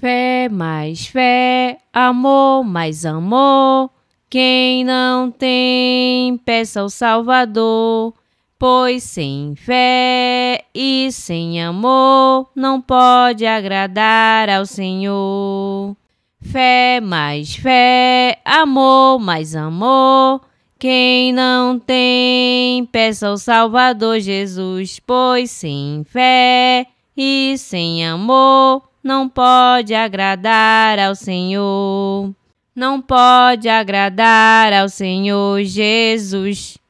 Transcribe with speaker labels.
Speaker 1: Fé mais fé, amor mais amor. Quem não tem, peça ao Salvador. Pois sem fé e sem amor não pode agradar ao Senhor. Fé mais fé, amor mais amor. Quem não tem, peça ao Salvador Jesus, pois sem fé e sem amor não pode agradar ao Senhor. Não pode agradar ao Senhor Jesus.